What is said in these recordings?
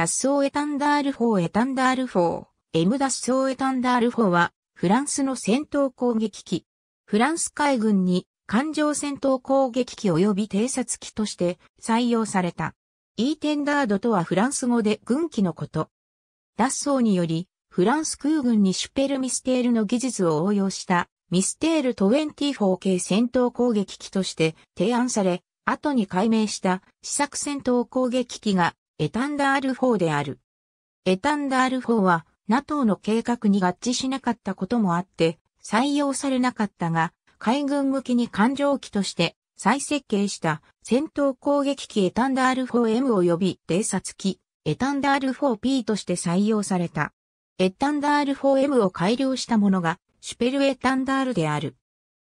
脱走エタンダール4エタンダール4、M 脱走エタンダール4は、フランスの戦闘攻撃機。フランス海軍に艦上戦闘攻撃機及び偵察機として採用された。E 1テンダードとはフランス語で軍機のこと。脱走により、フランス空軍にシュペルミステールの技術を応用したミステール24系戦闘攻撃機として提案され、後に解明した試作戦闘攻撃機がエタンダール4である。エタンダール4は NATO の計画に合致しなかったこともあって採用されなかったが、海軍向きに艦上機として再設計した戦闘攻撃機エタンダール 4M 及び偵察機エタンダール 4P として採用された。エタンダール 4M を改良したものがシュペルエタンダールである。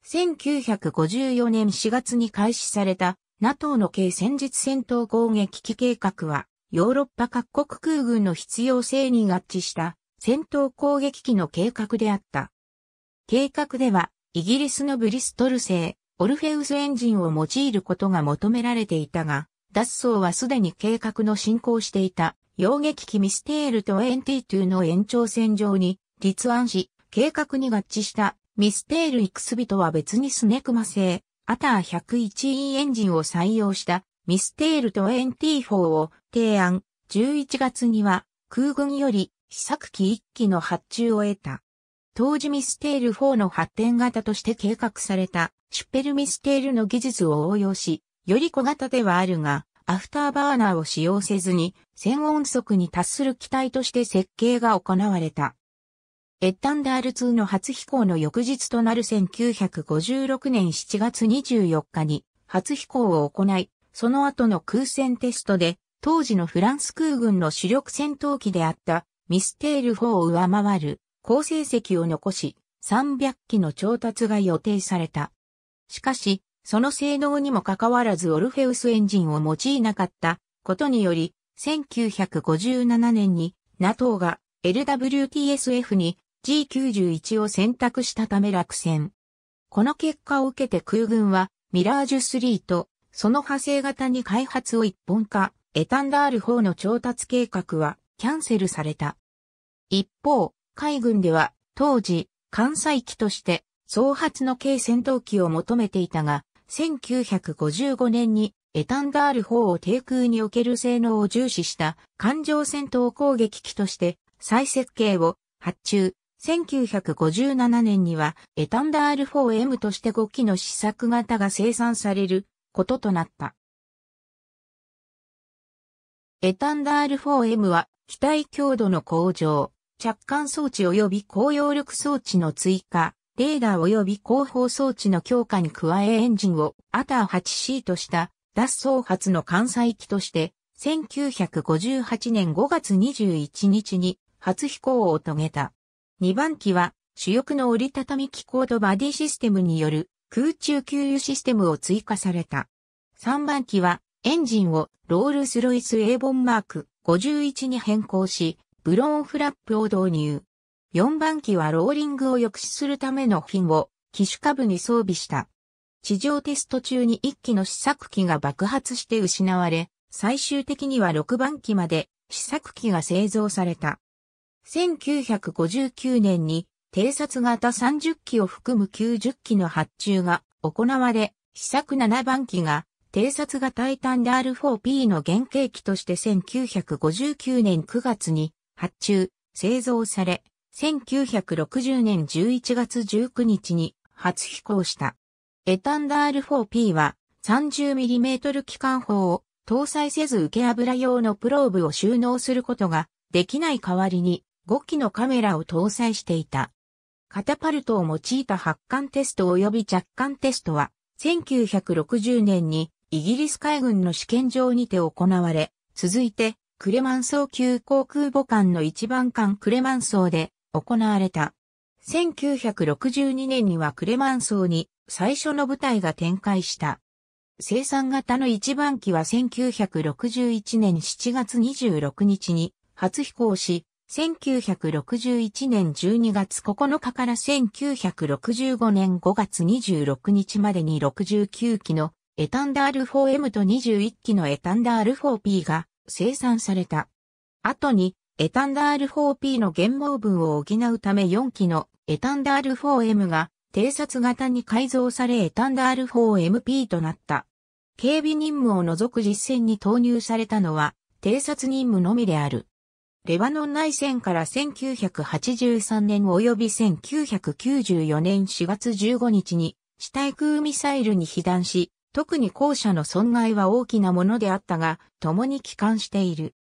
1954年4月に開始された NATO の軽戦術戦闘攻撃機計画はヨーロッパ各国空軍の必要性に合致した戦闘攻撃機の計画であった。計画では、イギリスのブリストル製、オルフェウスエンジンを用いることが求められていたが、脱走はすでに計画の進行していた、洋撃機ミステールとエントゥの延長線上に立案し、計画に合致したミステールイクスビとは別にスネクマ製、アター101 e エンジンを採用したミステール24を提案、11月には空軍より試作機1機の発注を得た。当時ミステール4の発展型として計画されたシュペルミステールの技術を応用し、より小型ではあるが、アフターバーナーを使用せずに、1000音速に達する機体として設計が行われた。エッタンダール2の初飛行の翌日となる1956年7月24日に初飛行を行い、その後の空戦テストで、当時のフランス空軍の主力戦闘機であったミステール4を上回る好成績を残し、300機の調達が予定された。しかし、その性能にもかかわらずオルフェウスエンジンを用いなかったことにより、1957年に NATO が LWTSF に G91 を選択したため落選。この結果を受けて空軍はミラージュ3とその派生型に開発を一本化、エタンダール4の調達計画はキャンセルされた。一方、海軍では当時、艦載機として総発の軽戦闘機を求めていたが、1955年にエタンダール4を低空における性能を重視した艦上戦闘攻撃機として再設計を発注。1957年にはエタンダール 4M として5機の試作型が生産されることとなった。エタンダール 4M は、機体強度の向上、着艦装置及び高揚力装置の追加、レーダー及び後方装置の強化に加えエンジンをアター 8C とした脱走発の艦載機として、1958年5月21日に初飛行を遂げた。2番機は主翼の折りたたみ機構とバディシステムによる空中給油システムを追加された。3番機はエンジンをロールスロイス A ボンマーク51に変更し、ブローンフラップを導入。4番機はローリングを抑止するための品を機種下部に装備した。地上テスト中に1機の試作機が爆発して失われ、最終的には6番機まで試作機が製造された。1959年に偵察型30機を含む90機の発注が行われ、試作7番機が偵察型イタンダール 4P の原型機として1959年9月に発注、製造され、1960年11月19日に初飛行した。エタンダール 4P は 30mm 機関砲を搭載せず受け油用のプローブを収納することができない代わりに5機のカメラを搭載していた。カタパルトを用いた発艦テスト及び着艦テストは、1960年にイギリス海軍の試験場にて行われ、続いて、クレマンソー級航空母艦の一番艦クレマンソーで行われた。1962年にはクレマンソーに最初の部隊が展開した。生産型の一番機は1961年7月26日に初飛行し、1961年12月9日から1965年5月26日までに69機のエタンダール 4M と21機のエタンダール 4P が生産された。後にエタンダール 4P の原毛分を補うため4機のエタンダール 4M が偵察型に改造されエタンダール 4MP となった。警備任務を除く実戦に投入されたのは偵察任務のみである。レバノン内戦から1983年及び1994年4月15日に地対空ミサイルに被弾し、特に後者の損害は大きなものであったが、共に帰還している。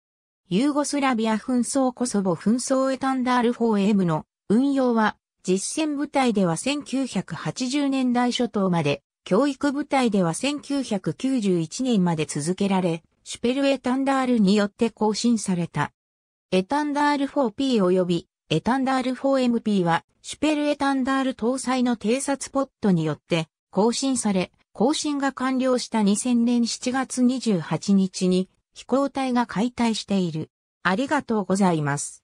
ユーゴスラビア紛争コソボ紛争エタンダール 4M の運用は、実戦部隊では1980年代初頭まで、教育部隊では1991年まで続けられ、シュペルエタンダールによって更新された。エタンダール 4P 及びエタンダール 4MP はシュペルエタンダール搭載の偵察ポットによって更新され、更新が完了した2000年7月28日に飛行隊が解体している。ありがとうございます。